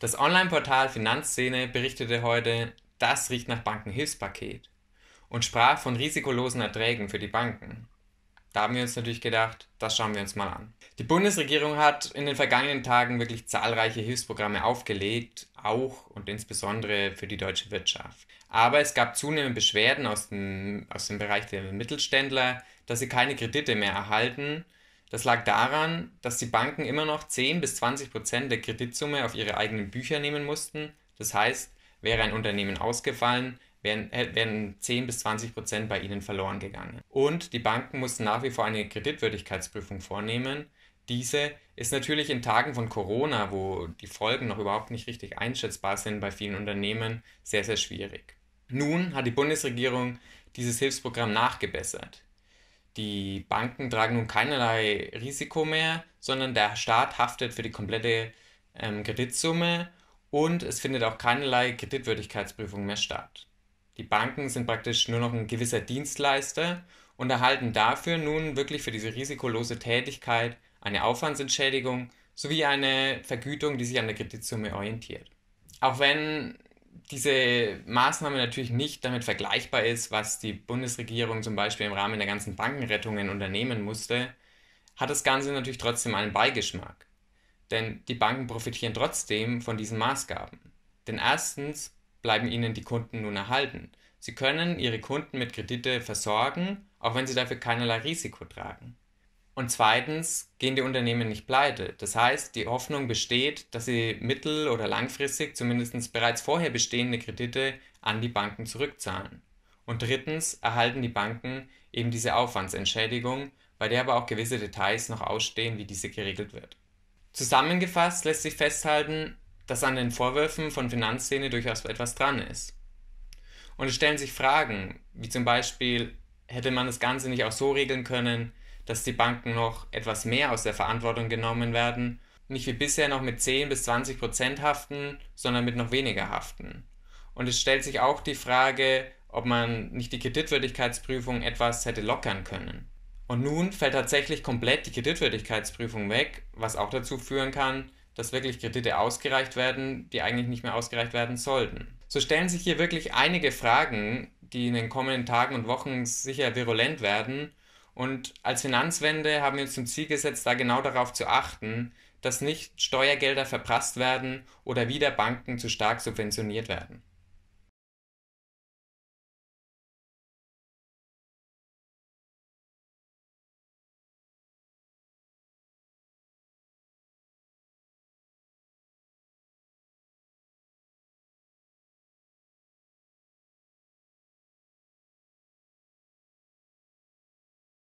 Das Online-Portal Finanzszene berichtete heute, das riecht nach Bankenhilfspaket und sprach von risikolosen Erträgen für die Banken. Da haben wir uns natürlich gedacht, das schauen wir uns mal an. Die Bundesregierung hat in den vergangenen Tagen wirklich zahlreiche Hilfsprogramme aufgelegt, auch und insbesondere für die deutsche Wirtschaft. Aber es gab zunehmend Beschwerden aus dem, aus dem Bereich der Mittelständler, dass sie keine Kredite mehr erhalten das lag daran, dass die Banken immer noch 10 bis 20 Prozent der Kreditsumme auf ihre eigenen Bücher nehmen mussten, das heißt, wäre ein Unternehmen ausgefallen, wären, wären 10 bis 20 Prozent bei ihnen verloren gegangen. Und die Banken mussten nach wie vor eine Kreditwürdigkeitsprüfung vornehmen. Diese ist natürlich in Tagen von Corona, wo die Folgen noch überhaupt nicht richtig einschätzbar sind bei vielen Unternehmen, sehr, sehr schwierig. Nun hat die Bundesregierung dieses Hilfsprogramm nachgebessert. Die Banken tragen nun keinerlei Risiko mehr, sondern der Staat haftet für die komplette ähm, Kreditsumme und es findet auch keinerlei Kreditwürdigkeitsprüfung mehr statt. Die Banken sind praktisch nur noch ein gewisser Dienstleister und erhalten dafür nun wirklich für diese risikolose Tätigkeit eine Aufwandsentschädigung sowie eine Vergütung, die sich an der Kreditsumme orientiert. Auch wenn diese Maßnahme natürlich nicht damit vergleichbar ist, was die Bundesregierung zum Beispiel im Rahmen der ganzen Bankenrettungen unternehmen musste, hat das Ganze natürlich trotzdem einen Beigeschmack. Denn die Banken profitieren trotzdem von diesen Maßgaben. Denn erstens bleiben ihnen die Kunden nun erhalten. Sie können ihre Kunden mit Kredite versorgen, auch wenn sie dafür keinerlei Risiko tragen. Und zweitens gehen die Unternehmen nicht pleite. Das heißt, die Hoffnung besteht, dass sie mittel- oder langfristig zumindest bereits vorher bestehende Kredite an die Banken zurückzahlen. Und drittens erhalten die Banken eben diese Aufwandsentschädigung, bei der aber auch gewisse Details noch ausstehen, wie diese geregelt wird. Zusammengefasst lässt sich festhalten, dass an den Vorwürfen von Finanzszene durchaus etwas dran ist. Und es stellen sich Fragen, wie zum Beispiel, hätte man das Ganze nicht auch so regeln können, dass die Banken noch etwas mehr aus der Verantwortung genommen werden, nicht wie bisher noch mit 10 bis 20 Prozent haften, sondern mit noch weniger haften. Und es stellt sich auch die Frage, ob man nicht die Kreditwürdigkeitsprüfung etwas hätte lockern können. Und nun fällt tatsächlich komplett die Kreditwürdigkeitsprüfung weg, was auch dazu führen kann, dass wirklich Kredite ausgereicht werden, die eigentlich nicht mehr ausgereicht werden sollten. So stellen sich hier wirklich einige Fragen, die in den kommenden Tagen und Wochen sicher virulent werden und als Finanzwende haben wir uns zum Ziel gesetzt, da genau darauf zu achten, dass nicht Steuergelder verprasst werden oder wieder Banken zu stark subventioniert werden.